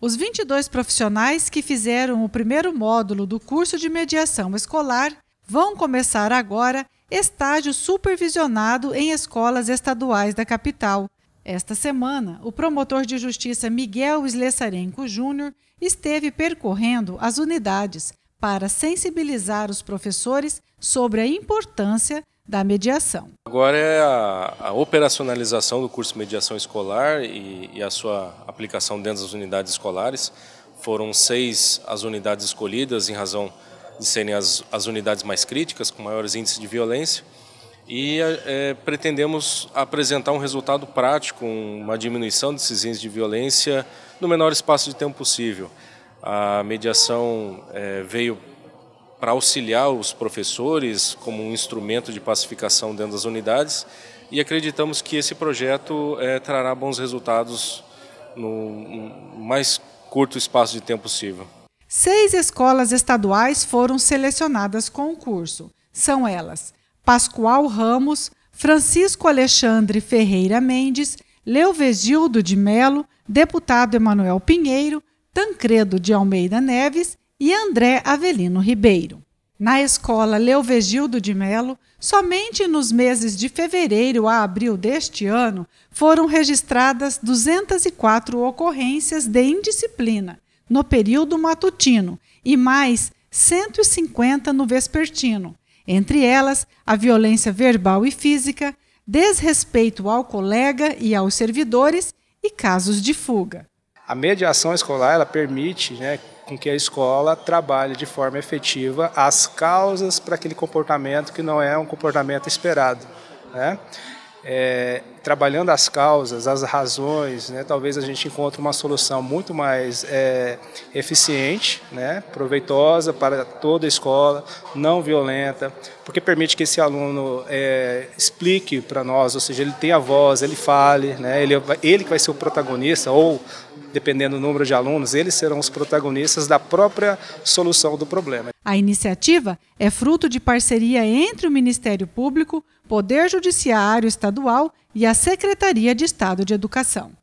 Os 22 profissionais que fizeram o primeiro módulo do curso de mediação escolar vão começar agora estágio supervisionado em escolas estaduais da capital. Esta semana, o promotor de justiça Miguel Slessarenco Júnior esteve percorrendo as unidades para sensibilizar os professores sobre a importância da mediação. Agora é a, a operacionalização do curso de mediação escolar e, e a sua aplicação dentro das unidades escolares. Foram seis as unidades escolhidas em razão de serem as, as unidades mais críticas, com maiores índices de violência. E é, é pretendemos apresentar um resultado prático, uma diminuição desses índices de violência no menor espaço de tempo possível. A mediação é, veio para auxiliar os professores como um instrumento de pacificação dentro das unidades e acreditamos que esse projeto é, trará bons resultados no mais curto espaço de tempo possível. Seis escolas estaduais foram selecionadas com o curso. São elas Pascoal Ramos, Francisco Alexandre Ferreira Mendes, Leovesildo de Melo, deputado Emanuel Pinheiro, Tancredo de Almeida Neves e André Avelino Ribeiro. Na escola Leovegildo de Melo, somente nos meses de fevereiro a abril deste ano foram registradas 204 ocorrências de indisciplina no período matutino e mais 150 no vespertino, entre elas a violência verbal e física, desrespeito ao colega e aos servidores e casos de fuga. A mediação escolar ela permite né, com que a escola trabalhe de forma efetiva as causas para aquele comportamento que não é um comportamento esperado. Né? é, trabalhando as causas, as razões, né, talvez a gente encontre uma solução muito mais é, eficiente, né, proveitosa para toda a escola, não violenta, porque permite que esse aluno é, explique para nós, ou seja, ele tem a voz, ele fale, né, ele, ele que vai ser o protagonista, ou, dependendo do número de alunos, eles serão os protagonistas da própria solução do problema. A iniciativa é fruto de parceria entre o Ministério Público, Poder Judiciário Estadual e a Secretaria de Estado de Educação.